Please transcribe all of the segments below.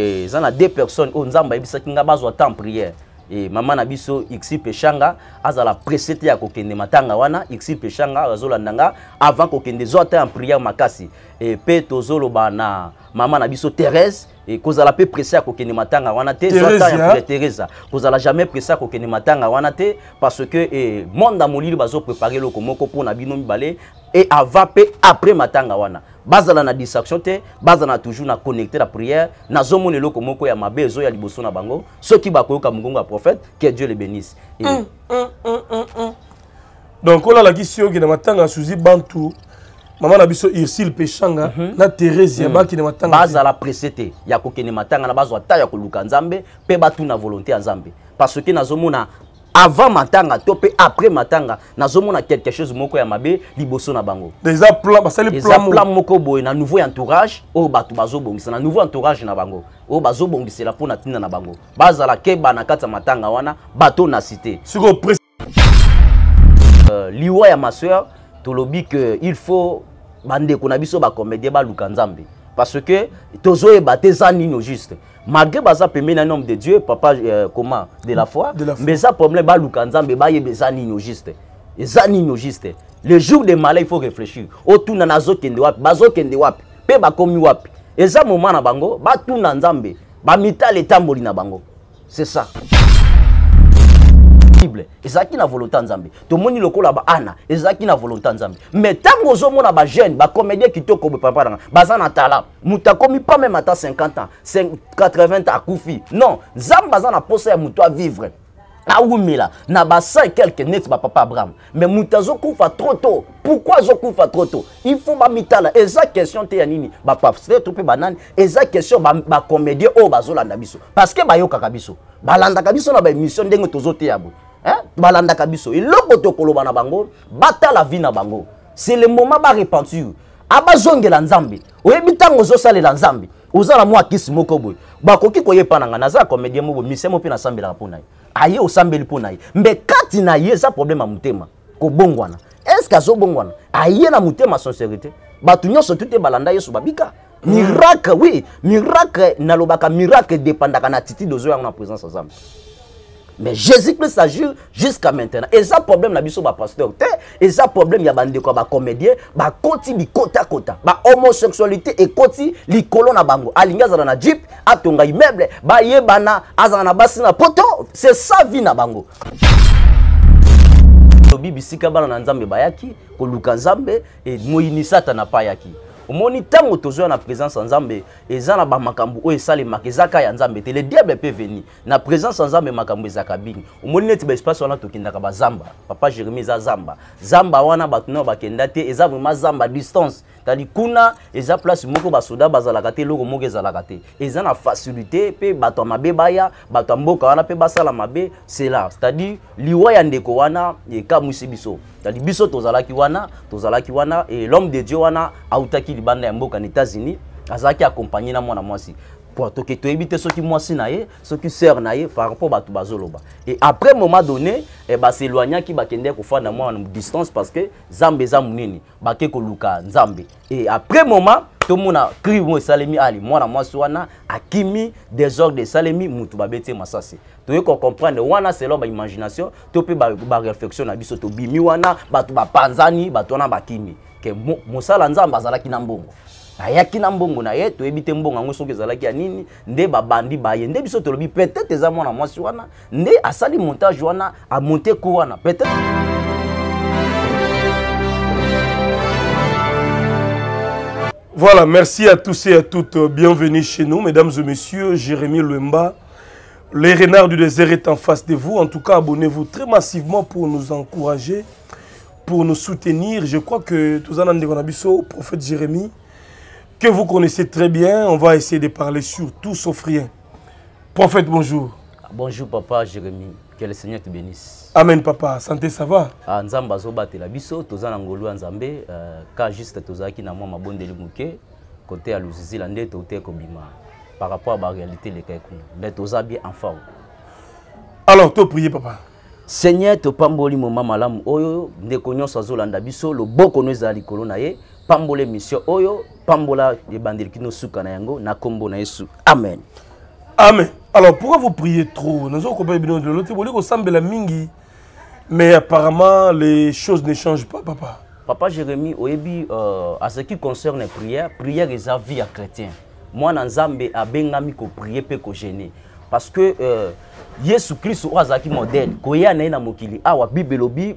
Eh, eza na deux personnes oyo nzambe ayebisaki nga bazwa temps prière e mama na biso ixi peshanga azala presse te ya kokende matanga wana ixi peshanga azolanda nga avant kokende zwa te ya prière makasi e mpe tozoloba na mama na biso thérèse e kozala mpe presse ya kokende matanga wana te teresa kozala jamais presse ya kokende matanga wana te parce que e, monde ya molili bazoprépare eloko moko mpona bino mibale e avant mpe après matanga wana bazala na distraction te bazala toujours na connecté na prière nazomona eloko moko ya mabe ezoya liboso na bango soki bakoyoka mongongo ya prophète que dieu le bénisse mm, mm mm, mm, mm, donc olalakisi okende matanga ya suzi bantu mama na biso ursile peshanga mhm. mm -hmm. na therese ya bakende matanga bazala presse te ya kokende matanga na bazwa ta ya koluka nzambe mpe batuna volonté ya nzambe parce que nazomona avant matanga to mpe après matanga nazomona quelque chose moko ya mabe liboso na bango eza plan moko boye na nouveau entourage oyo bato bazobongisa na nouveau entourage na bango oyo bazobongisela mpona ntina na bango bazala keba na kati ya matanga wana bato na cité euh, liwa ya maseur tolobi que il faut bandeko na biso bacomédien baluka nzambe parce que tozoyeba te eza nino juste malgré baza pembeni nom homme de Dieu papa euh, comment de la foi mais ça problème ba lukanza nzambe ba yebesa nino juste eza nino juste le jour des malais il faut réfléchir otuna nazokende wapi kende wapi ba komi wapi eza moma na bango batuna nzambe mitale tamboli na bango c'est ça bible na volonté To nzambe tomoni lokola ana, ezalaki na volonté ya nzambe mais ba ozomona ba bacomédien kitoko bepapa papa. baza na tala muta komi pas même ata 50 ans 80 ans koufi. non nzambe bazana na posa ya moto avivre awumela na ba 100 quelque ba papa abraham mais zo koufa trop tôt pourquoi zo azokufa trop tôt il faut mitala. eza question te ya nini bapaster trop mpe banani eza question ba ba oyo bazola biso parce que ba bayokaka biso landa kabiso na ba baémission ndenge te boye balandaka biso eloko tokoloba na bango batala vie na bango c'est le moment barepentir abazongela nzambe oyebi ntango ozosalela nzambe oza na mwa kisi moko boye bakoki koyepa na ngai naza comédien mo boye misemo mpe nasambelaka mpo na ye aye osambeli mpo na ye mbe kati na ye eza problème ya motema kobongwana estce azobongwana aye na motema sincérité bato nyonso tute balanda yesu babika miracle oui miracle nalobaka miracle edepandaka na attitude ozoyango na présence ya nzambe mais jésus-christ agir jusqu'à maintenant eza problème na biso bapasteur te eza problème ya bandeko ya bacomédien bakoti bikotakota bahomosexualité ekoti likolo na bango alingi azala na jip atonga immeuble bayebana azala na basi na poto c'est ça vie na bango lobi bisika bana na nzambe bayaki koluka nzambe emoyini satana pa ayaki omoni ntango tozoya na présence ya nzambe eza na bamakambo oyo esalemaka ezaka ya nzambe te le diable mpe veni na présence ya nzambe makambo ezaka bingi omoni neti baespace wana tokendaka bazamba papa jérémi eza zamba zamba wana bato nayo bakenda te eza vraiment zamba distance tali kuna eza place moko basoda bazalaka te eloko moko ezalaka te eza na facilité mpe bato ya mabe baya bato ya mboka wana mpe basala mabe cela c'est-à-dire liwa ya ndeko wana ekamwisi biso tali biso tozalaki wana tozalaki wana e l'homme de dieu wana autaki libanda ya mboka na états-unis azalaki accompagne na mwana mwasi po toke toyebi te soki mwasi na ye soki sœur na ye par rapport bato bazoloba et après moment donné eh, baseloignaki bakende kofanda mwa na distance parce que nzambe eza monene bake koluka nzambe et après moment tomona crime oyo esalemi ali mwana mwasi wana akimi désordre esalemi mutu babeti ye masasi toyei kocomprendre wana selo baimagination to mpe bareflexion na biso tobimi wana bato bapanzani bato wana bakimi ke mosala nzambe azalaki na mbongo ayaki na mbongo na ye toyebi te mbongo yango soki ezalaki ya nini nde babandi baye nde biso tolobi peut-être za mwana mwasi wana nde asali montage wana monter ko wana peut-être Voilà, merci à tous et à toutes. Bienvenue chez nous, mesdames et messieurs. Jérémy Lemba, les renards du désert est en face de vous. En tout cas, abonnez-vous très massivement pour nous encourager, pour nous soutenir. Je crois que tous le prophète Jérémy, que vous connaissez très bien. On va essayer de parler sur tout sauf rien. Prophète, bonjour. Bonjour, papa Jérémy. Que le Seigneur te bénisse. Amen, papa. Santé, ça va Ah, nzamba zobate la biso. Toza n'angolou nzambe. Euh, ka juste toza ki na mwa mabonde le mouke. Côté à l'ouzizi, l'ande tote kobima. Par rapport à la réalité, les kaikoun. Mais toza bien en forme. Alors, toi prier, papa. Seigneur, te pamboli mama malamu oyo. Ndeko zo landa biso. Loboko no ezala likolo na ye pambola mission oyo pambola de kino suka na yango na kombo na yesu amen amen alors pourquoi vous priez trop Nous nazokoba bino lelo te boli la mingi mais apparemment les choses ne changent pas papa papa Jérémy oyebi euh, à ce qui concerne prière prière eza vie ya chrétien na nzambe abengami pe ko kogene parce que euh, yesu kristo oyo un modele qui na ye na mokili awa bible elobi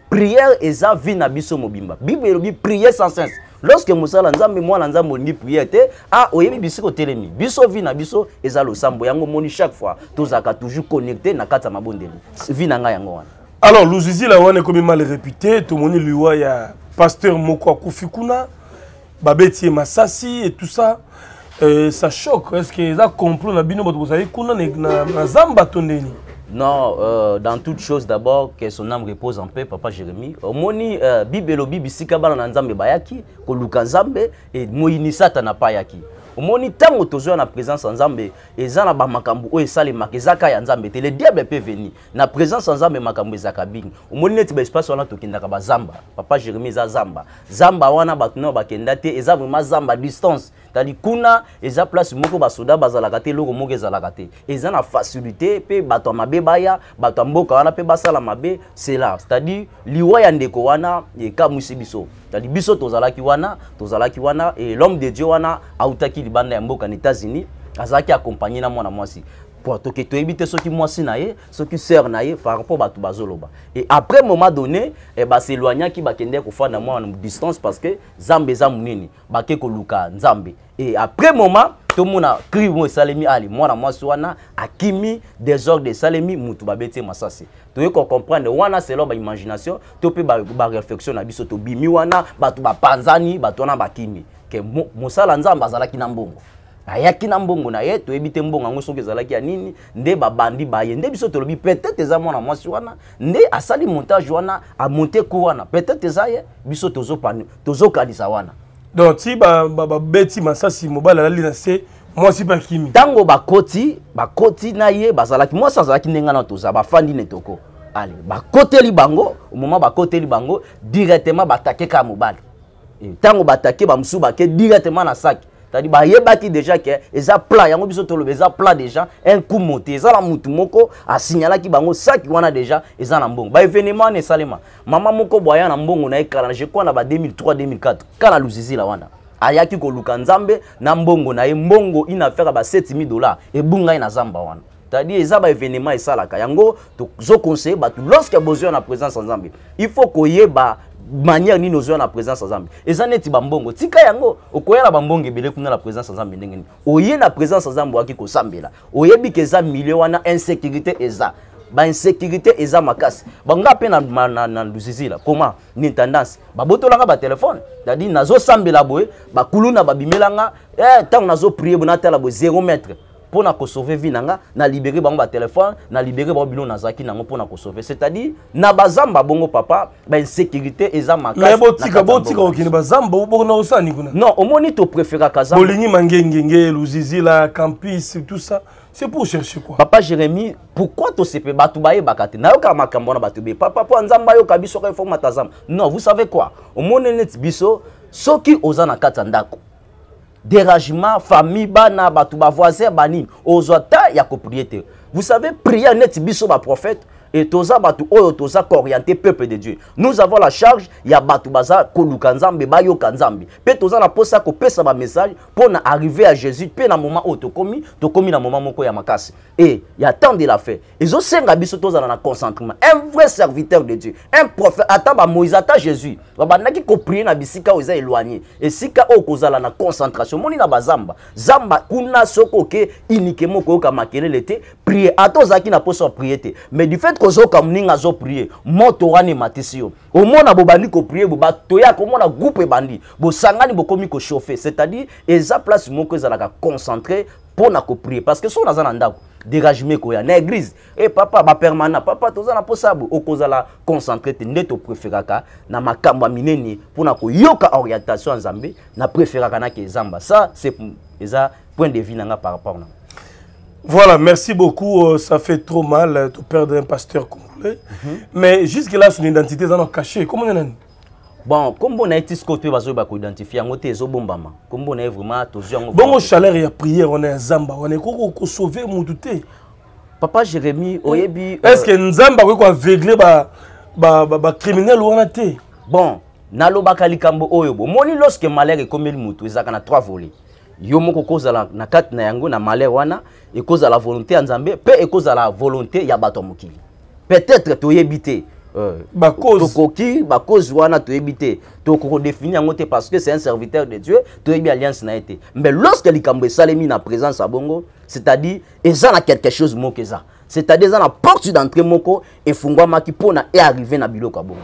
priere eza vie na biso mobimba bible elobi priere sans sens lorsque mosala nzambe mwana nzambe olingi priere te ah oyebi bisika otelemi biso vie na biso eza losambo yango omoni chaque fois tozalaka toujours connecté na kati ya mabondeli vie na ngai yango wana alors luzizila wana ekomi mal réputé tomoni liwa ya pasteur moko akufi kuna babeti ye masasi et tout ça euh, ça choque est ce que eza complot na bino bato bozali kuna na zamba to ndeni non euh, dans toute chose d'abord que son âme repose en paix papa jérémi omoni euh, bible elobi bisika bana na nzambe bayaki koluka nzambe moyinisa ata na pa yaki omoni ntango tozoya na présence ya nzambe eza na bamakambo oyo esalemaka ezaka ya nzambe te le diable mpe veni na présence ya nzambe makambo ezaka bingi omoni neti baespace wana tokendaka bazamba papa jérémi eza zamba zamba wana bato nao bakenda te eza vraiment zamba distance tandi kuna eza place moko basoda bazalaka te eloko moko ezalaka te eza na facilité mpe bato ya mabe baya bato ya mboka wana mpe basala mabe cela c'est-à-dire liwa ya ndeko wana ekamwisi biso tandi biso tozalaki wana tozalaki wana e l'homme de dieu wana autaki libanda ya mboka na états-unis azalaki accompagne na mwana mwasi po toke toyebi te soki mwasi na ye soki sœur na ye par rapport bato bazoloba et après moment donné eh, baseloignaki bakende kofanda mwa na distance parce que nzambe eza monene bake koluka nzambe et après moment tomona crime oyo esalemi ali mwana mwasi wana akimi désordre esalemi mutu babeti ye masasi toye kocomprendre wana selo baimagination to mpe bareflexion na biso tobimi wana bato bapanzani bato wana bakimi ke mosala nzambe azalaki na mbongo ayaki na mbongo na ye toyebi te mbongo yango soki ezalaki ya nini nde babandi baye nde biso tolobi peut-être eza mwana mwasi wana nde asali montage wana amonte ku wana peut-être eza ye biso tozokanisa tozo wana donc ti babeti ba, ba, masasi mobali alali na se mwasi bakimi ntango bakoti bakoti na ye bazalaki mwasi azalaki ndenge wana toza bafandi ne toko ale bakoteli bango omoma bakoteli bango directement batake kaka mobali eh, ntango batake bamosusu bake directement na saki tadi bayebaki déjà ke eza plan yango biso toloba eza plan déjà inkumu te eza na mutu moko asignalaki bango saki wana déjà eza na mbongo baévénement wana esalema mama moko boya na mbongo na ye kala na jekwa na ba 2003 2004 kala luzizila wana ayaki koluka nzambe na mbongo na ye mbongo ina affaire ya ba 7000 dollars ebungai na zamba wana tadi eza baévénement esalaka yango tozokonseye bato lorsque bozwi na présence ya nzambe il faut koyeba manière nini ozoya na présence ya nzambe eza neti bambongo tika yango okoya na bambongo ebele kuna na présence ya nzambe ndenge nini oye na présence ya nzambe oyaki kosambela oyebi ke eza milio wana insécurité eza bainsécurité eza makasi banga mpe na, na, na, na luzizila koma ni intendance babotolanga batelefone cetadire nazosambela boye bakulu na babimelanga eh, ntango nazoprie bo natala boye 0 mètre mpona kosauve vi na nga na libere bango batelefone na libere bango biloko nazalaki nango mpona kosauve c'est-à-dire na bazamba bongo papa bainsécurité eza makasibotika botika kokende bazamba bokona kosani kuna non omoni topréféraka bolingi mangengenge luzizila campus tout ça c'est pour chercher quoi papa jérémi pourquoi tosepe bato bayebaka te nayokaka makambo wana bato boye papa mpo nzambe ayoka biso kaka iformata zamba non vous savez quoi omoni neti biso soki oza na kati ya ndako dérangement famille bana batu ba voisin bani y ya copriété. vous savez prier net biso ba prophète et toza batu oyo toza orienté peuple de Dieu. Nous avons la charge ya batu baza koluka nzambe bayoka nzambe. Pe toza na posa ko pesa ba message pour na arriver à Jésus pe na moment oyo tokomi tokomi na moment moko ya makasi. Et ya tant de la fait. Ezo senga biso toza na concentration Un vrai serviteur de Dieu, un prophète ata ba Moïse ata Jésus. Bah, bah, ki ko prier na bisika oza éloigné. sika o kozala na concentration moni na bazamba. Zamba kuna soko ke inike moko ka makelele te prier atozaki na posa priété. Mais du fait ozoka mninga prier moto wani te si yo omona bobandi koprie bo batoya mona groupe bandi. Bo sangani bo komi ko chauffer c'est-à-dire eza place moko ezalaka concentré ko prier parce que so na ndako dérangement ya na église e papa bapermana papa toza na mposa bo okozala concentré te nde préféraka na makambo ya na ko yoka orientation zambi. na préféraka ke zamba ça c'est eza point de vue nanga par rapport voilà, merci beaucoup. Euh, ça fait trop mal euh, de perdre un pasteur congolais. Mm -hmm. Mais jusque-là, son identité est cachée. Comment on est Bon, comme on a été ce côté, on a identifié, on a été bombama. Comme on est vraiment toujours. Bon, au chaleur et à prière, on est à Zamba, on est qu'on sauver mon douté. Papa Jérémy, hmm. Oyebi. Euh, Est-ce que Zamba, on a veiller, ba criminel ou on a été Bon, nalo bakalikambo oyobo. Moi, lorsque malheur est comme il mutu, il y trois volets yo moko okozala na kati na yango na male wana la volonté ya nzambe mpe ekozala volonté ya bato ya mokili peut-être to te ba euh, bacause wana toyebi te tokodéfini yango te parce que c'est un serviteur de dieu toyebi alliance na été. mais lorsque likambo salemi na présence ya bongo c'est-à-dire eza na quelque chose moko eza c'est-à-dire eza na porte d'entrée moko efungwamaki mpona e arrivé na biloko ya bongo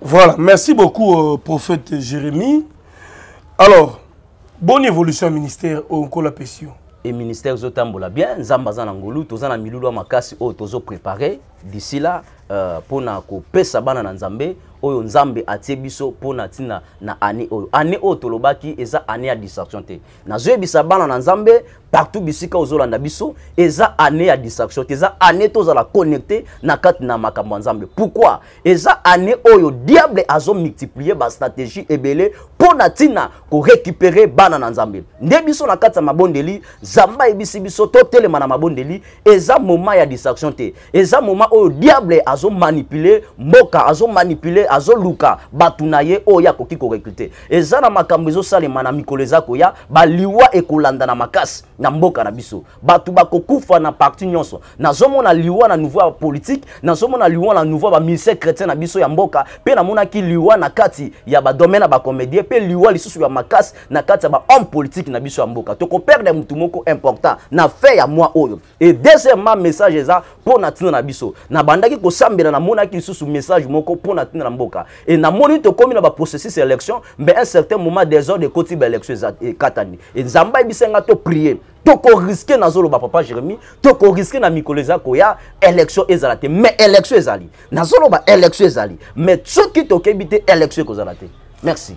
voilà merci beaucoup euh, prophète jérémie alors bonne évolution ministère okola pesi yo et ministère ezotambola bien nzambe aza na ngolu toza na milulu ya makasi oyo oh, tozoprépare d'ici là mpona euh, kopesa bana na nzambe oyo nzambe atie biso mpona ntina na année oyo année oyo tolobaki eza année ya distraction te nazoyebisa bana na nzambe partout bisika ozolanda biso eza année ya distraction te eza année tozala connecté na kati na makambo ya nzambe pourquoi eza année oyo diable azomultiplie bastratégie ebele mpo na ntina korécupere bana na nzambe nde biso na kati ya mabondeli zamba ayebisi biso totelema na mabondeli eza moma ya distraction te eza moma oyo diable azomanipule mboka azomanipule azoluka bato na ye oyo akoki korekrute eza na makambo ezosalema na mikolo eza koya baliwa ekolanda na makasi na mboka na biso bato bakokufa na parti nyonso nazomona liwa na nouveau ya politike nazomona liwa na nouveau ya baministère chrétien na biso ya mboka mpe namonaki liwa na kati ya badomaine ya bacomédien mpe liwa lisusu ya makasi na kati ya bahomme politike na biso ya mboka tokoperde motu moko important na fin ya mwa oyo e deuxièmement message eza mpo na ntina na biso nabandaki kosambela namonaki lisusu message moko mpo na ntina na mboka e namoni tokómi na baprocessus élection mais un certain moment désordre ekoti baélection ekatani e nzambe ayebisa nga to prier tokoriske nazoloba papa jérémi tokoriske na mikolo eza koya élection ezala te mais élection ezali nazoloba élection ezali mais soki tokebi te élection ekozala te merci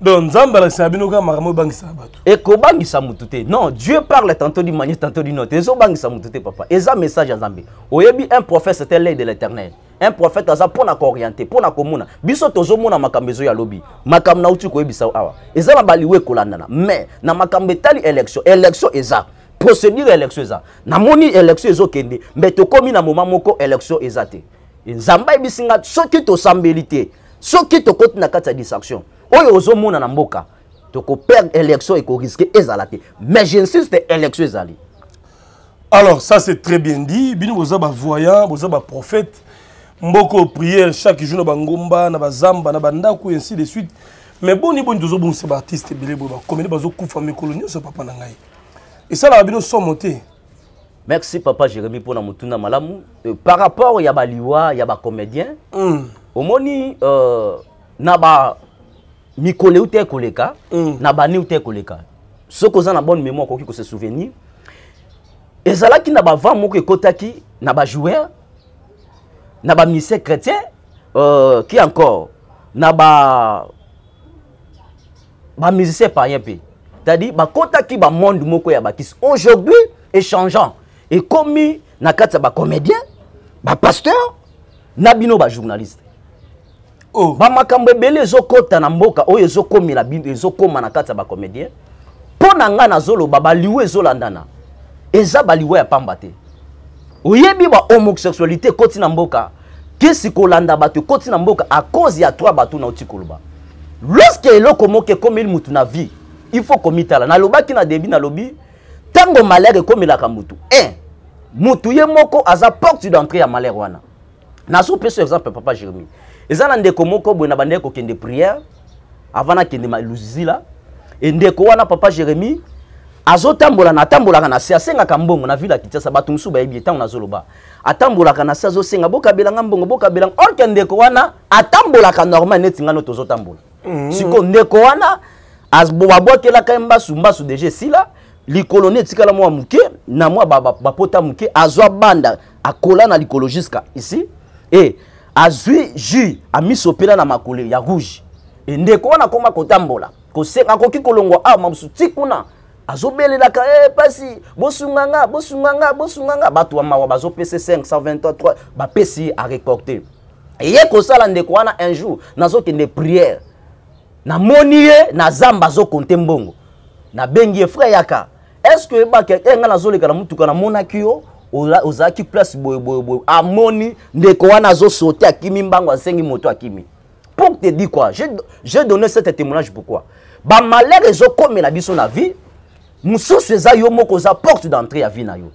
donc nzambe alakisaka bino kaka makambo ebangisaka bato ekobangisa motu te non dieu parle tantôt d'une manière tantôt d'une autre ezobangisa motu te papa eza message ya nzambe oyebi un prophète c'était l'œil de l'éternel un prophète aza mpo na kooriente mpo na komona biso tozomona makambo ezoyi alobi makambo nauti koyebisa awa eza na baliwa ekolandana mais na makambo etali élection élection eza procédure élection eza namoni élection ezokende mais tokómi na moma moko élection eza te nzambe ayebisi nga soki tosambeli te soki tokoti na kati ya distraction oyo ozomona na mboka tokoperdre élection ko ezala te mais j'insiste élection ezali alors ça c'est très bien dit bino voyant, bavoyant boza prophète, mboka prière chaque jour na bangomba na bazamba na bandaku, ainsi de suite mais bon, boni boni tozobongisa baartiste ebele boye bakomedi bazokufa mikolo nyonso papa Et ça, la bino somo monte. merci papa pour la na motuna malamu euh, par rapport ya baliwa ya bacomédien mm. omoni euh, na ba mikolo euti ekoleka mm. na bane euti ekoleka soki oza na bonne mémoire okoki kose souvenir ezalaki na bavent moko ekɔtaki na bajoueur na bamisien chrétien euh, ki encore na ba bamusicien payen mpe c'est-à-dire bakɔtaki bamonde moko ya bakisi aujourd'hui échangeant ekómi na kati ya bacomédien bapasteur na bino bajournaliste Oh. bamakambo ebele ezokɔta na mboka oyo ezokoma na kati ya bacomédien mpo na ngai nazoloba baliwa ezolandana eza baliwa ya pamba te oyebi bahomosexualité ekoti na mboka kesi kolanda bato ekoti na mboka a cause ya trois bato nauti koloba lorsque eloko moko ekomeli mutu na vie il faut komitala nalobaki na debi nalobi ntango malere ekomelaka mutu un mutu ye moko aza porte d'entrée ya malere wana nazopesa exemple papa jérémie eza na ndeko moko boye na bandeki kokende priere avant nakende luzila endeko wana papa jérémi azotambola na atambolaka na se asengaka mbongo na ville ya kinshasa bato mosusu bayebi ntango nazoloba atambolaka na se azosenga bokabelanga mbongo bokabelanga orke ndeko wana atambolaka normal neti ngano tozotambola mm -hmm. sikoyo ndeko wana babwakelaka ye mbasu mbasu deja esila likolo nde etikala mwa moke na mwa bapota ba, ba, moke azwa banda akola na likolo jusqu'à ici e azwi jus amisopela na makolo ya rouge endeko wana akoma kotambola kosenga akoki kolongwa awa ah, mabusu ti kuna azobelelaka e eh, pasi bosunganga bosunganga bosunganga bato ya mawa bazopesa 523 bapesi areporte eye kosala ndeko wana un jour nazokende priere namoni ye na zamba azokonte mbongo nabengi ye frere yaka estce oyebaka e nga nazoleka na motuka namonaki yo ozalaki place boyeboyeboye amoni ndeko wana azosote akimi mbango asengi moto akimi pour te dire quoi j'ai donné cet témoignage pourquoi bamalheur ezokomela biso na vie mosusu eza yo moko oza porte d'entrée ya vie na yo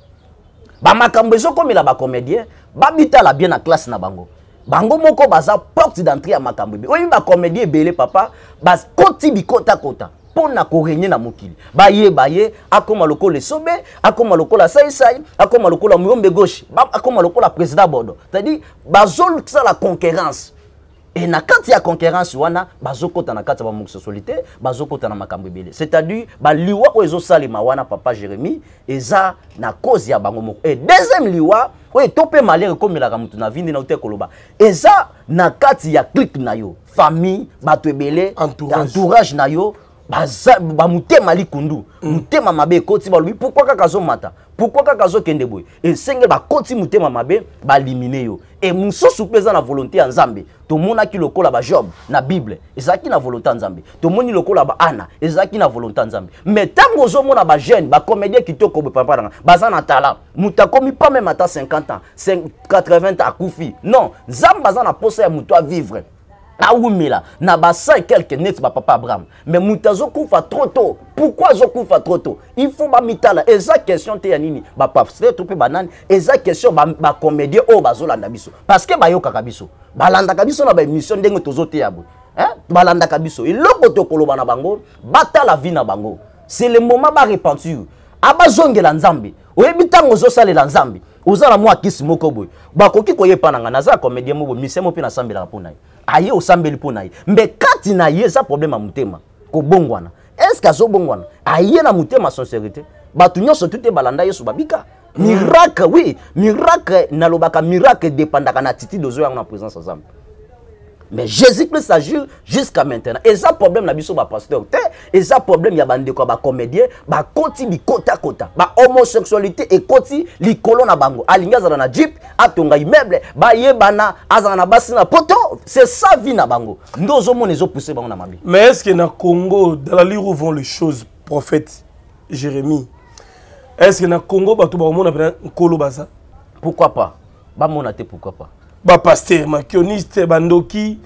bamakambo ezokomela bacomédien babitala bien na classe na bango bango moko baza porte d'entrée ya makambo ebe oyebi bacomédien ebele papa bakoti bikotakota mpona koregne na mokili bayeba ye akóma lokola esobe akóma lokola saisai akóma lokola moyombe gauche akóma lokola président bordo c'est-à-dire bazosala concurrence e na kati ya concurrence wana bazokɔta na kati ya bahomosexualité bazokɔta na makambo ebele c'est-à-dire baliwa oyo ezosalema wana papa jérémi eza na cause ya bango moko e deuxième liwa oyo to mpe malere ekomelaka motu na vindi na yo te koloba eza na kati ya clique na yo famille bato ebele entourage na yo bamotema likundu motema mm. mabe ekoti balobi pourkui kaka azomata pourkui kaka azokende boye esengeli bakoti motema mabe balimine yo e mosusu mpe eza na volonté ya nzambe tomonaki lokola bajob na bible ezalaki na volonté ya nzambe tomoni lokola baana ezalaki na volonté ya nzambe mais ntango ozomona bajeune bacomédien kitoko boye papa nanga baza na tala moto akomi pas meme ata 50 ans 80 ans akufi non nzambe aza na posa ya moto avivre awumela na ba 100 quelque neti bapapa abraham me moto azokufa tro tôt pourkui azokufa tro tôt il faut bamitala eza question te ya nini bapasteur to mpe banani eza question bacomédien oyo oh, bazolanda biso parce que bayokaka biso balandaka biso na baémission ndenge tozoteya boye balandaka biso eloko tokoloba na bango batala vie na bango c'est le moment barepentir abazongela nzambe oyebi ntango ozosalela nzambe oza na mwa kisi moko boye bakoki koyepananga naza comédien moko mise mo mpe nasambelaka mpo na ye aye osambeli mpo na ye mbe kati na ye eza problème ya motema kobongwana eske azobongwana aye na motema sincérité bato nyonso tu te balanda yesu babika miracle oui miracle nalobaka miracle edepandaka na attitude ozo yango na présence ya zambe mais jésus-christ agir jusqu'à maintenant Et ça problème de biso pasteur. et ça problème y a ya côté à côté, il homosexualité et côté likolo na bango Alinga azala na jeep, atonga immeuble ba yebana, na basi na poto c'est ça vie na bango nde ozomona ezopousse bango na mais est ce que na congo dans la lire où vont les choses prophète jérémie est ce que na congo bato bakomona colo nkolo ça pourquoi pas pourquoi pas bapaster makioniste bandoki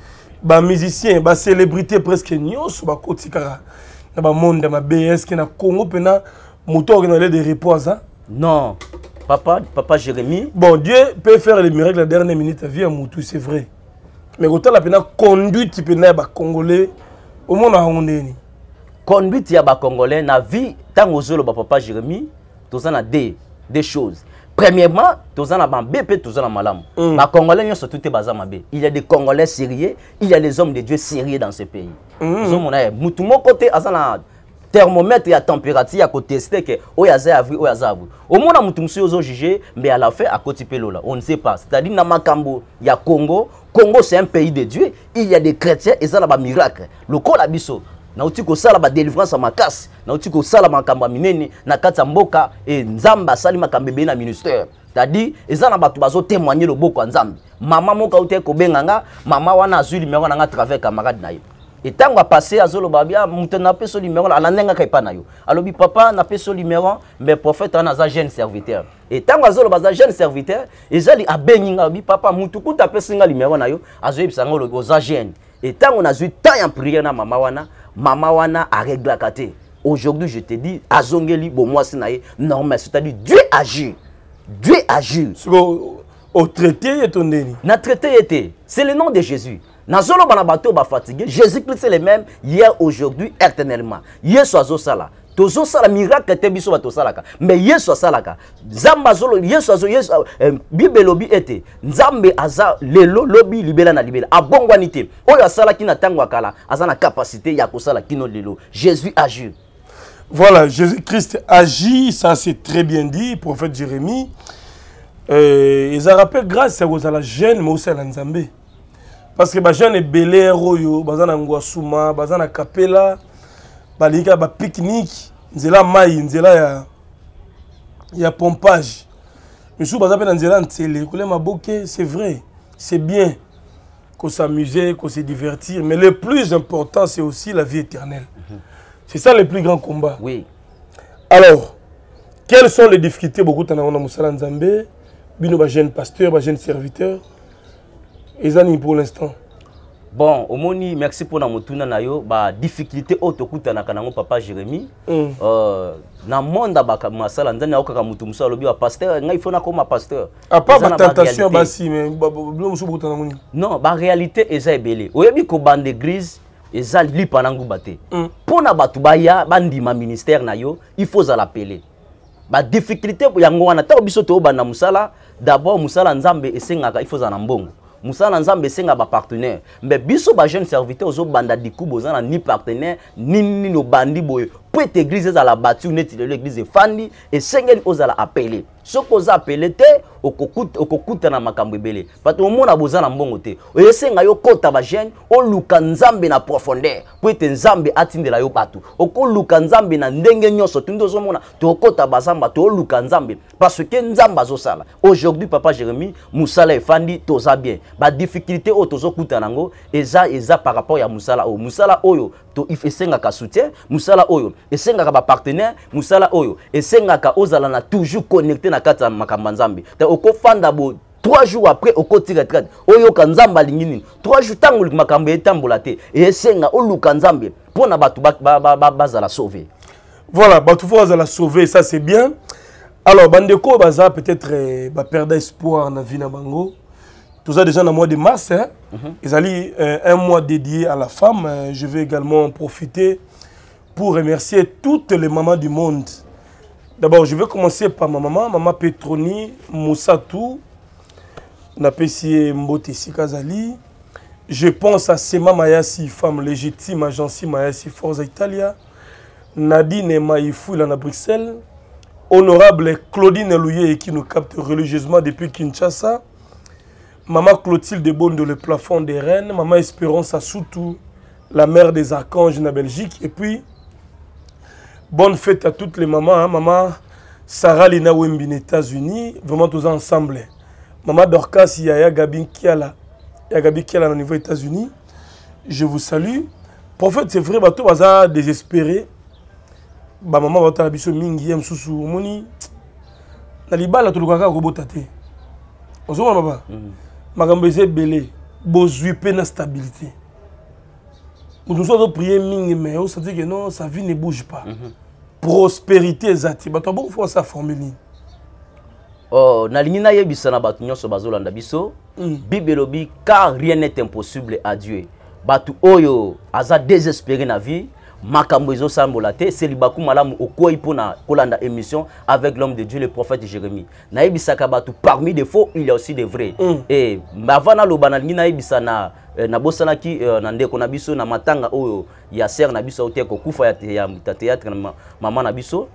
bamusicien bacélébrité presque nyonso bakoti kaka na bamonde ya mabe eske na congo mpena moto aoke na lede repos aza non papa papa jérémi bon dieu peut faire le miracle la dernière minute ya vie ya motu c'est vrai mais kotala mpena conduite mpena ya bacongolais omona yango ndeni conduite ya bacongolais na vie ntango ozoloba papa jérémi toza na de de choses Premièrement, tous en BP, tous en malam. Les Congolais, sont tous mabe. Il y a des Congolais sérieux, il y a des hommes de Dieu sérieux dans ce pays. sommes Zo mona, mon côté azana thermomètre ya température ya kotester que oyo aza avril au aza avril omona mutu mosusu oyo jugés, mais à la fin akoti mpe lola on ne sait pas c'est-à-dire na makambo a congo congo c'est un pays de dieu il y a des chrétiens et eza miracle. Le à biso nauti kosala badelivrance ya makasi nauti kosala makambo ya minene na kati ya mboka e nzambe asali makambo ebele na ministère cetadire eza na bato bazotémoigne loboko ya nzambe mama moko auti kobenga nga mama wana azwi limero na nga travers camarade na ye etango apase azoloba bia moto napeso limero alandengaka epa na yo alobi papa napeso limero me prophète wana aza jeune serviteur etango azoloba aza jeune serviteur ezali abengi nga alobi papa motu kuta apesi nga limero na yo azoyebisa nga olobi oza jeune etango nazwi temps ya priere na mama wana mama wana areglaka te aujourd'hui je te dis azongeli bon moi c'est normal c'est-à-dire dieu agit dieu agit traité, ye ton ndeni na traité était, c'est le nom de jésus nazoloba na bato oyo fatiguer. jésus christ c'est le même hier aujourd'hui éternellement Hier, ça là tozosala miracle te biso bato osalaka me yesu asalaka nzambe yesu azo yesu euh, bible elobi ete nzambe aza lelo lobi libela na libela abongwani oyo asalaki na ntango ya kala aza na ya kosala kino lelo jésus agit. Voilà, Jésus-Christ agit, ça c'est très bien dit, prophète Jérémie. Euh, et ça rappelle grâce à la gêne, mais aussi à l'Anzambé. Parce que la gêne est belé, royo, bazana ngwasuma, bazana kapela, baleki kaka bapiknike nzela ya mai nzela ya, ya pompage misusu baza mpe na nzela ya ntsele kolema boke c'est vrai c'est bien qu'on s'amuser, qu'on se divertir. Mais le plus important, c'est aussi la vie éternelle. Mm -hmm. C'est ça le plus grand combat. Oui. Alors, quelles sont les difficultés beaucoup de gens Moussala Nzambé, Bino, jeune pasteur, jeune serviteur, et pour l'instant bon omoni merci mpona motuna na yo badifficulté oyo tokutanaka nango papa jérémi mm. euh, na monda masala nzani akokaka motu mosusu alobi bapasteur ngai fo nakoma pasteur apa batentation basi me bilo mosusu bokuta nango nini non baréalité eza ebele oyebi kobanda église eza lipa na nguba te mpo mm. na bato baya bandima ministère na yo ifo ozala pele badifficulté yango wana ntango biso toyobanda mosala d'abord mosala nzambe esengaka ifo ozala na mbongo mosala na nzambe esenga bapartenaire me biso bajeune serviteur ozobanda dikubu oza na ni partenaire nini nini obandi boye po ete eglize ezala bati neti lelo eglize efandi esengeli ozala apele So koza apele te na makambo ebele bato omona boza na mbongo te oyesenga yo kota o luka nzambe na profondeur te ete atinde la yo bato okoluka nzambe na ndenge to kota ba zamba bazamba luka nzambe parce nzamba zo sala aujourd'hui papa musala e efandi toza bien ba oyo otozo nango, eza eza par rapport ya musala oyo to esenga ka soutien Musala oyo esengaka partenaire Musala oyo esengaka ozala na toujours connecté na kati ya makambo ya te okofanda bo 3 jours après okoti retraite oyoka nzambe alingi 3 jours ntango makamba etambola te esenga oluka nzambi pona na bato bazala ba, ba, ba, sauve voilà bato fo bazala sauver ça c'est bien alors bandeko oyo baza peut-être eh, ba perdre espoir na vie na bango toza déjà le mois de mars hein? Mm -hmm. euh, un mois dédié à la femme eh, je vais également en profiter pour remercier toutes les mamans du monde D'abord, je vais commencer par ma maman, maman Petroni Moussatou, Napessie Mbotessi Kazali. Je pense à Sema Mayasi, femme légitime, agence Mayasi Forza Italia, Nadine Maïfoula à Bruxelles, honorable Claudine Louye qui nous capte religieusement depuis Kinshasa, maman Clotilde Bonne de Le Plafond des Rennes, maman Espérance à Soutou, la mère des Archanges en Belgique, et puis bonne fête à toutes les mamans hein. maman sarah lina wembi na états-unis vraiment toza ensemble mama dorcas yaya gabi nkiala ya gabi nkiala na niveau états-unis je vous salue prophète c'est vrai bato baza désespéré bamama baotala biso mingi ya mosusu omoni na libala tolukaka kaka kobota te ozomona baba mhm. makambo eza ebele bozwi mpe na stabilité moto mosusu azoprier mingi mais osati ke non sa vie ne bouge pas mm -hmm. prospérité eza te bato abongofoka sa formule nini oh, nalingi nayebisa na bato nyonso bazolanda biso mm. bible elobi car rien n'est impossible à dieu bato oyo aza désespéré na vie makambo ezosambola te selibaku malamu okwei pona kolanda émission avec l'homme de dieu le prophète jérémie naibisaka bato parmi des faux il y a aussi des vrais mm. e eh, avant naloba nalingi na nabosanaki eh, eh, na ndeko na biso na matanga oyo ya ser na biso auti kokufa ya teatre na mama na biso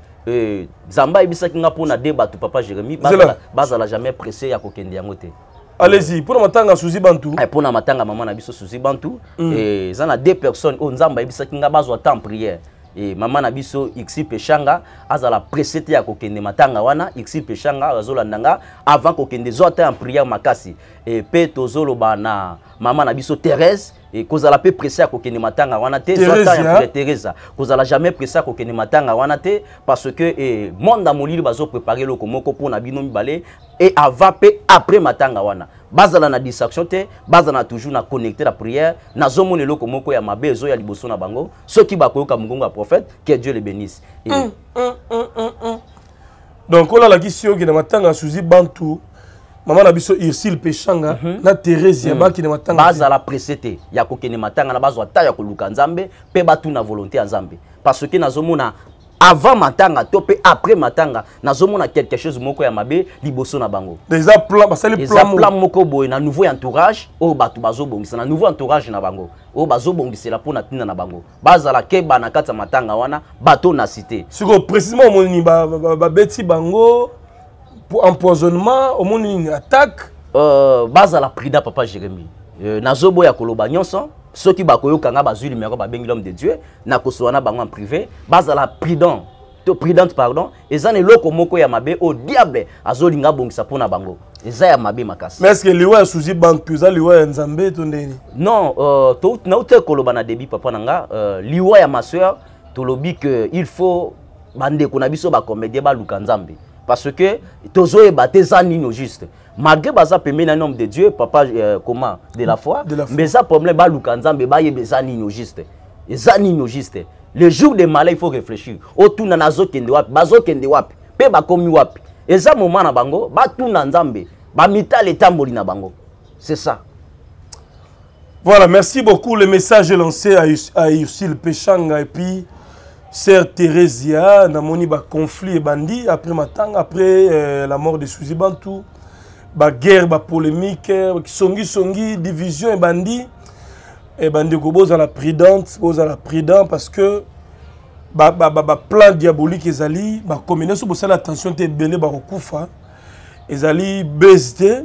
zamba ayebisaki nga mpona de tu papa jérémie bazala jamais pressé ya kokende yango te allez-y mpona matanga suzi bantu mpona eh, matanga mama na biso suzi bantu mm. eh, eza na deux personnes oyo oh, nzambe ayebisaki nga bazwa temps prière e mama na biso ixi peshanga azala presse te ya kokende matanga wana ixi peshanga azolanda nga avant kokende zwa temps ya prière makasi e mpe tozoloba na mama na biso thérèse et kozala pe pressé akokende matanga wana te teresa kozala jamais pressé matin matanga wana te parce que eh, monde ya préparer bazoprépare eloko moko pour bino mibale et avant pe après matanga wana bazala na distraction te bazala toujours na connecté la prière n'a nazomona eloko moko ya mabe ya liboso na bango soki ka mongongo ya prophète que dieu le bénisse Donc, mm, mm, mm, mm, mm. donc olalakisi yo matanga suzi bantu mama na biso ursile peshanga mm -hmm. na therese ya mm. bakende matanga bazala presse te ya kokende matanga na bazwa ta ya koluka nzambe mpe batuna volonté ya nzambe parce que nazomona avant matanga to mpe après matanga nazomona quelque chose moko ya mabe liboso na bango eza plan moko boye na nouveau entourage oyo bato bazobongisa na nouveau entourage na bango oyo bazobongisela mpona ntina na bango bazala keba na kati ya matanga wana bato na cité sikoyo précisement omoni babeti bango pour empoisonnement au omoni une attaque euh, la prida papa jérémi euh, nazobo ya koloba nyonso soki bakoyokanga bazwi numéro bengi l'homme de dieu na na bango en privé la prudent to prudente pardon ezane na moko ya mabe au diable azolinga bongisa pona bango eza ya mabe makasi mais que liwa ya suzi banke eza liwa ya nzambe to ndeni non euh, naute koloba na debi papa Nanga, nga euh, liwa ya masoeur tolobi que il faut bandeko na biso bacomédien baluka nzambe parce que tozo et eza nini juste malgré baza pembeni na de dieu papa euh, comment de la foi mais ça problème ba lukanza bayeba eza nini au juste eza nini juste le jour de malai il faut réfléchir otuna nazokende wapi bazokende wapi ba komi wapi eza moma na bango batuna nzambe bah, mitale tamboli na bango c'est ça voilà merci beaucoup le message lancé à, à Yusil Pechanga et puis sœur Thérésia, namoni ba conflit bandi après matang après euh, la mort de Suzy Bantou, ba guerre ba polémique, euh, songi songi division et bandi et bandi boza la prudente, boza la prudent parce que ba ba ba, ba plan diabolique ezali, ba combinaison pour ça attention te belé ba kokufa. Ezali BSD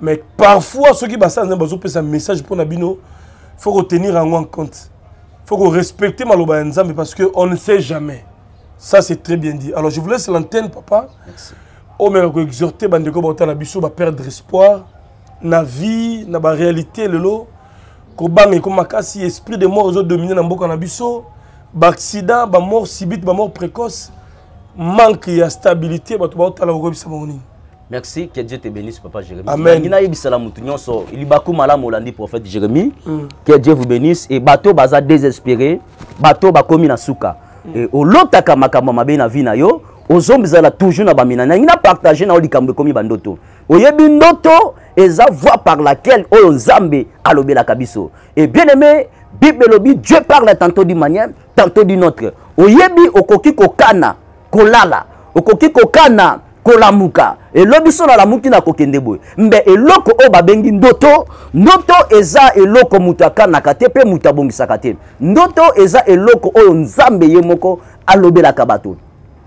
mais parfois ceux qui basent dans bazo un message pour nabino faut retenir en compte. faut qu'on respecte maloba nzambe parce qu'on ne sait jamais. Ça, c'est très bien dit. Alors, je vous laisse l'antenne, papa. Merci. Oh, mais on exhorter Bandeko Bauta la Bissou à perdre espoir. Na vie, na ba réalité, le lot. Kobang et Komakasi, esprit de mort, aux autres dominés dans Boka Nabisso. Ba accident, ba mort subite, ba mort précoce. Manque et stabilité, Bauta la Bissou merci que Dieu te bénisse papa Jérémie amen ngina yebisala mutu nyonso libaku malamu olandi prophète Jérémie mm. que Dieu vous bénisse et bateau baza désespéré bato bakomi na suka et mm. et au makambo mabe na vie na yo zala toujours na bamina na partager na likambo komi bandoto oyebi noto eza voix par laquelle oyo nzambe la kabiso. et bien aimé bible lobi, dieu parle tantôt d'une manière tantôt d'une autre oyebi okoki kokana kolala okoki kokana kolamuka elobi solo alamuki na kokende boye mbe eloko oyo babengi ndoto ndoto eza eloko moto akanaka te mpe moto abongisaka te ndoto eza eloko oyo nzambe ye moko alobelaka bato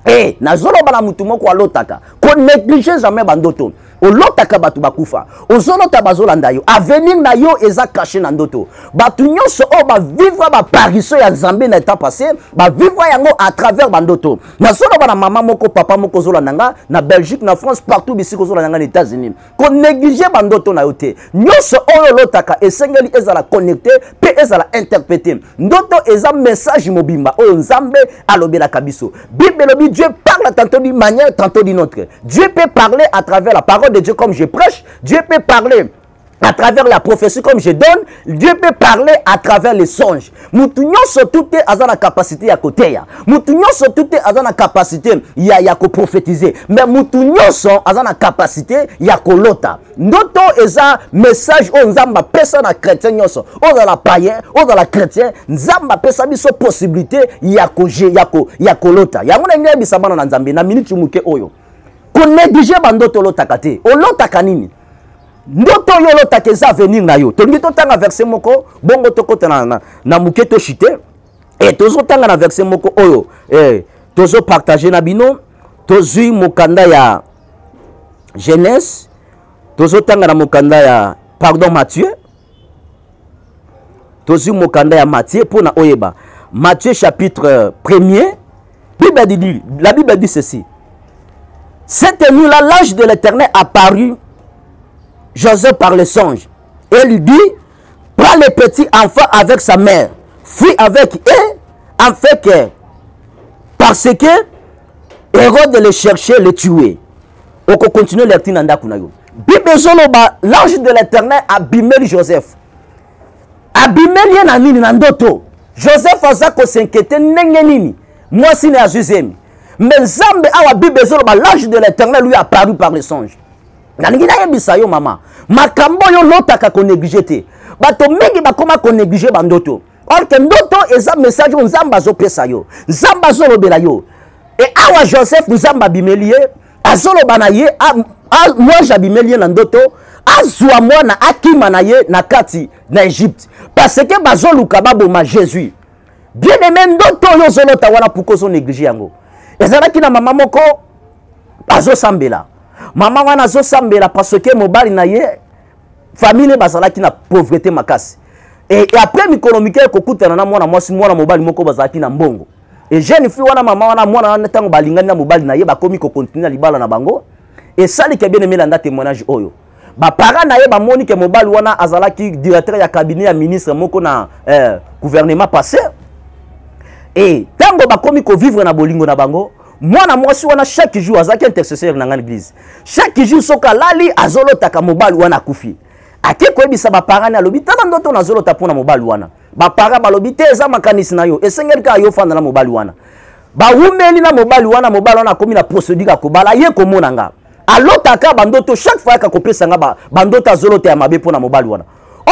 e nazoloba na motu moko alotaka konéglige jamais bandoto olotaka bato bakufa ozolota bazolanda yo avenir na yo eza kashe na ndoto bato nyonso oyo bavivre bapariso ya nzambe na etat passé bavivre yango à travers bandoto nazoloba na mama moko papa moko ozolanda nga na belgique na france partout bisika ozolanda nga na états-unis néglige bandoto na yo te nyonso oyo olotaka esengeli ezala connecté pe ezala interprété ndoto eza message mobimba oyo nzambe alobelaka biso bible elobi dieu parle tantôt d'une manière tantôt d'une autre dieu peut parler à travers la parole de Dieu comme je prêche, Dieu peut parler à travers la prophétie comme je donne, Dieu peut parler à travers les songes. Mutu sont toutes est aza capacité à côté Mutu nyonso tout est à capacité ya ya prophétiser. Mais mutu sont à na capacité ya kolota. Ndoto eza message nous, nzamba pesa na chrétien nyonso. Oza la païen, oza la chrétien, nzamba pesa biso possibilité ya ko je ya ko ya kolota. Yango na ngebi sabana na na minute muke oyo. koneglige bandoto olotaka te olotaka nini ndoto oyo olotaka eza avenir na yo tolingi totanga verse moko bongo tokota na, na, na moke toshite e eh, tozotanga na verse moko oyo e, tozopartage na bino tozwi mokanda ya jeunesse tozotanga na mokanda ya pardon mathieu tozwi mokanda ya mathieu mpona oyeba mathieu chapitre 1er bible dit la bible dit ceci Cette nuit-là, l'ange de l'Éternel apparut, Joseph par le songe, et lui dit, prends le petit enfant avec sa mère, fuis avec eux, en fait que, parce que, Hérode le chercher, le tuer. On continue lecture dans Dakunayo. Bible Zoloba, l'ange de l'Éternel abîmé Joseph. Abîmé lié na nini na ndoto. Joseph aza ko s'inquiéter nenge nini. Moi si na azuzemi. mais nzambe awa bible ezoloba l'ange de l'éternel lui apparu par le songe nalingi nayebisa yo mama makambo oyo lotaka konéglige te bato mingi bakóma konéglige bandoto orke ndoto eza message oyo nzambe azopesa yo nzambe azolobela yo e awa joseph nzambe abimeli ye azoloba na ye mwange abimeli ye na ndoto azwa mwana akima na ye na kati na egypte parce ke bazoluka baboma jésus bien aimé ndoto oyo ozolota wana puka ozonéglije yango ezalaki na mama moko azosambela mama wana azosambela parce que mobali na ye famille bazalaki na pauvreté makasi e, e après mikolo mike ekokutana na mwana mwasi mwana mobali moko bazalaki na mbongo e jeune fille wana mama wana mwana wana ntango balingani na mobali na ye bakomi kokontinue na libala na bango esaliki bien aimé landa témoignage oyo baparent na ye bamoni ke mobali wana azalaki directeur ya cabinet ya ministre moko na eh, gouvernement passé e eh, ntango bakomi kovivre na bolingo na bango mwana mwasi wana chaque jour azalaki intercesseur na nga na église chaque jour soki alali azolotaka mobali wana akufi ake koyebisa baparani alobi tala ndoto nazolota mpona mobali wana bapara balobi te eza makanisi na yo esengeli kaka yofanda na mobali wana bawumeli na mobali wana mobali wana akomi na procédure akobala ye komona nga alotaka bandoto chaque fois yaka kopesa nga bandoto azolota ya mabe mpona mobali wana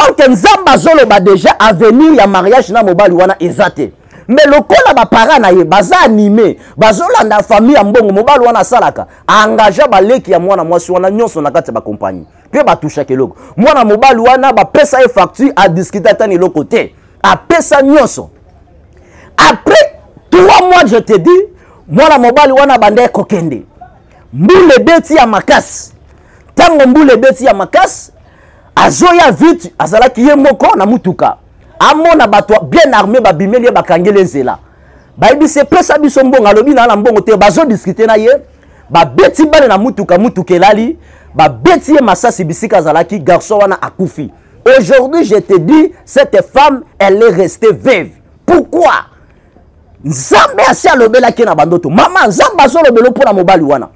orke nzambe azoloba deja avenir ya mariage na mobali wana eza te me lokola bapara na ye baza anime bazolanda famille ya mbongo mobali wana asalaka aengagea baleki ya mwana mwasi wana nyonso na kati ya bakompani mpe batushaka eloko mwana mobali wana bapesa ye facture adiskite atani eloko te apesa nyonso après 3 mois je te dis mwana mobali wana banda ekokende mbula ebeti ya makasi ntango mbula ebeti ya makasi azoya vite azalaki ye moko na mutuka amona bato bien armé babimeli ye bakangeli nzela bayebisi epesa biso mbongo alobi na ya na mbongo te bazodiskute na ye babeti bale na mutuka mutuka elali babeti ye masasi bisika azalaki garçon wana akufi aujourd'hui je te dis cette femme elle est restée veuve pourquoi nzambe asi alobelaki na bandoto mama nzambe azolobela mpona mobali wana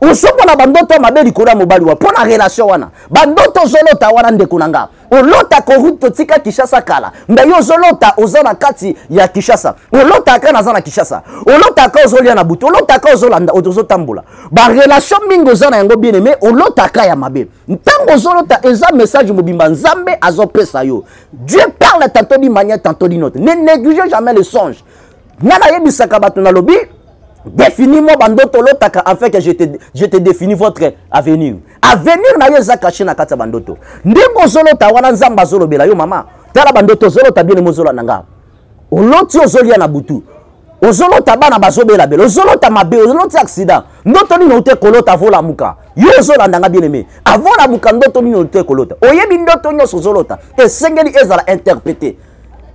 ozokola bandoto mabe likolo ya mobali wa mpo na relation wana bandoto ozolota wana ndeko na nga olota korute otika kishasa kala mbeli ozolota oza na kati ya kishasa olotaka naza na kishasa olotaka ozolia na butu olotaka ozotambola barelation mingi oza na yango bien me olotaka ya mabe ntango ozolota eza message mobimba nzambe azopesa yo dieu parle tantôt d'une manière tantôt d'une autre ne néglige jamais le songe nga nayebisaka bato nalobi définis-moi bandoto lotaka afin que je te, je te définis votre avenir avenir na yo eza kashe na kati ya bandoto ndenge ozolota wana nzambe azolobela yo mama tala bandoto ozolota bienema ozolanda nga oloti ozolia na butu ozolota bana bazobelabela ozolota mabe ozoloti accident ndoto nini oute kolota avolamuka yo ozolandanga bieneme avolamuka ndoto nini oute kolota oyebi ndoto nyonso ozolota esengeli ezala interprété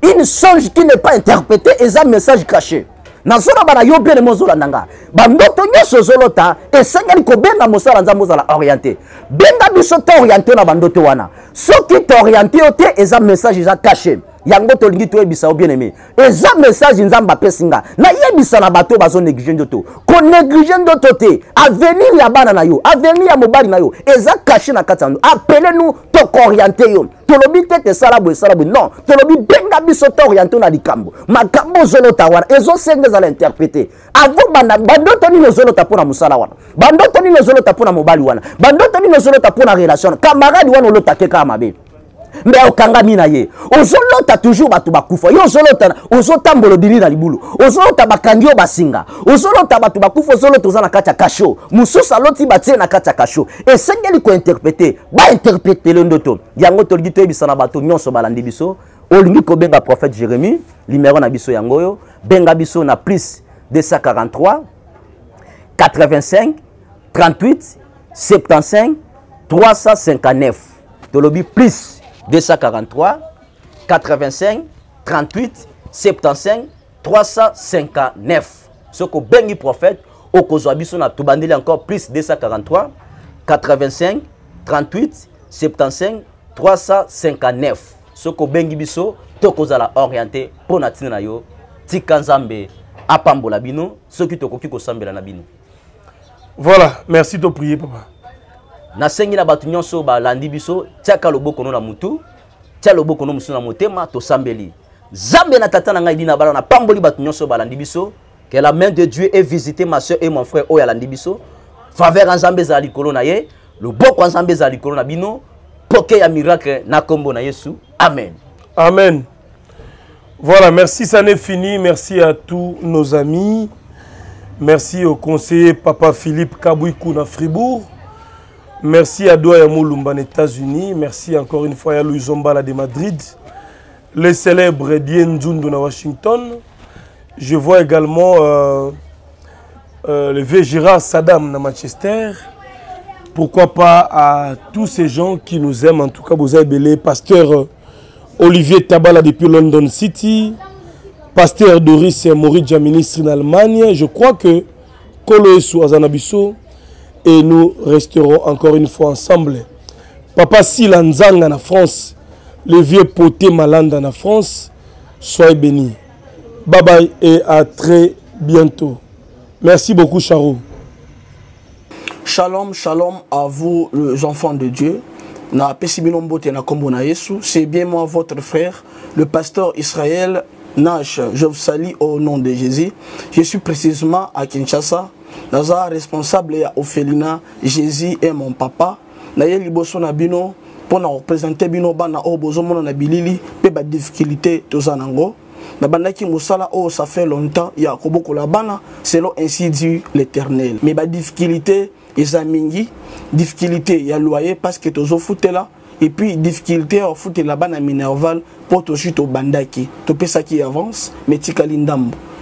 une songe qui n'est pas interprété eza message caché nazolaba na yo biene mo ozolanda nga bandoto nyonso ozolota esengeli kobenga mosala nzambe ozala orienté benga biso te orienté na bandoto wana soki toorienté yo te eza message eza cache yango tolingi toyebisa o bien aimé eza message nzambe apesi nga nayebisa na bato oyo bazonéglige nzoto konéglige nzoto te avenir ya bana na yo avenir ya mobali na yo eza kashe na kati ya ndo apele nu tokoriente yo tolobi tete esala boye esala boye non tolobi benga biso tooriente na likambo makambo ozolota wana ezosenga ezala interprete avant bandoto nini ozolota mpo na mosala wana bandoto nini ozolota mpo na mobali wana bandoto nini ozolota mpo na relation wana kamaradi wana olotake kaka mabe mbe okangami na ye ozolota toujours bato bakufa yo ozolota ozotambola odili na libulu ozolota bakandi yo basinga ozolota bato bakufa ozolota oza na kati ya kasho mosusu aloti batie na kati ya kasho esengeli kointerprete bainterpretele ndoto yango tolingi toyebisa na bato nyonso balandi biso olingi kobenga prophète jérémie limero na biso yango oyo benga biso na plus 243 85 38 75 359 tolobi plus 243, 85, 38, 75, 359. Ce que bengi prophète, au Kozoabiso, na encore plus 243, 85, 38, 75, 359. Ce que bengi biso, Toko orienté pour na yo, zambe apambola bino, ce qui tokoki kosambela na bino. Voilà, merci de prier papa na bato nyonso balandi biso tiaka loboko no na mutu tia loboko no musuna motema motema sambeli zambe na tata na ngai dina bala pamboli bato nyonso balandi biso que la main de dieu ait visité ma soeur et mon frère oyo alandi biso faveur ya nzambe ezala likolo na ye loboko ya za likolo na bino poke ya miracle na kombo na yesu amen amen voilà merci ça n'est fini merci à tous nos amis merci au conseiller papa philippe kabwiku na fribourg Merci à Doya en États-Unis. Merci encore une fois à Louis Zombala de Madrid. Le célèbre Dien à Washington. Je vois également euh, euh, le Végira Saddam à Manchester. Pourquoi pas à tous ces gens qui nous aiment, en tout cas avez Belé, pasteur euh, Olivier Tabala depuis London City, pasteur Doris et ministre en Allemagne. Je crois que Kolo Azanabiso, et nous resterons encore une fois ensemble. Papa Sila Nzanga na France, les vieux potés malanda na France, soyez bénis. Bye bye et à très bientôt. Merci beaucoup Charo. Shalom, shalom à vous les enfants de Dieu. Na Pessibilombote na Kombona Yesu, c'est bien moi votre frère, le pasteur Israël Nash. Je vous salue au nom de Jésus. Je suis précisément à Kinshasa, naza responsable ya ofelina jésus e mon papa naye liboso na bino mpo na kopresente bino bana oyo bozomona na bilili mpe badifikulté toza nango nabandaki mosala oyo ça fait longtemps ya kobokola bana selon ainsi dit l'éternel me badifikulté eza mingi difikulté ya loyer parceke tozofutela epuis difikulté ya kofutela bana minerval mpo tozwi tobandaki topesaki avance me etikali ndambo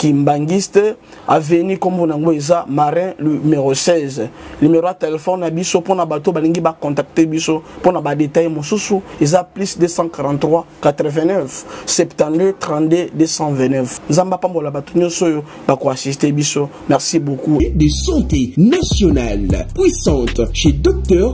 kimbangiste aveni nkombo nango eza marin numero 16 numero ya telefone na biso mpona bato balingi bakontakte biso mpona badetail mosusu eza plus 243 89 72 32 229 nzambe apambola bato nyonso oyo bakoasiste biso merci beaucoup de santé nationale puissante chez docteur